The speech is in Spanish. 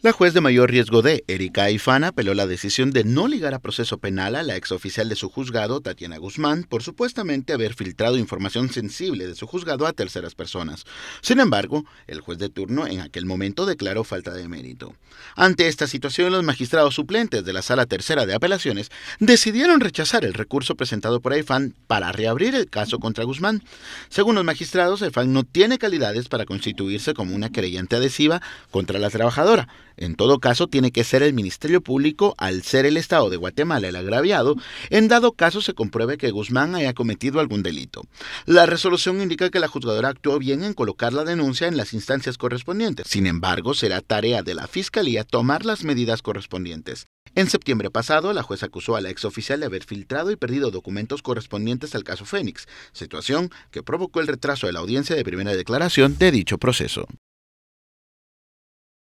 La juez de mayor riesgo de Erika Aifán apeló la decisión de no ligar a proceso penal a la exoficial de su juzgado, Tatiana Guzmán, por supuestamente haber filtrado información sensible de su juzgado a terceras personas. Sin embargo, el juez de turno en aquel momento declaró falta de mérito. Ante esta situación, los magistrados suplentes de la Sala Tercera de Apelaciones decidieron rechazar el recurso presentado por Aifán para reabrir el caso contra Guzmán. Según los magistrados, Aifan no tiene calidades para constituirse como una creyente adhesiva contra la trabajadora en todo caso, tiene que ser el Ministerio Público, al ser el Estado de Guatemala el agraviado, en dado caso se compruebe que Guzmán haya cometido algún delito. La resolución indica que la juzgadora actuó bien en colocar la denuncia en las instancias correspondientes. Sin embargo, será tarea de la Fiscalía tomar las medidas correspondientes. En septiembre pasado, la jueza acusó a la exoficial de haber filtrado y perdido documentos correspondientes al caso Fénix, situación que provocó el retraso de la audiencia de primera declaración de dicho proceso.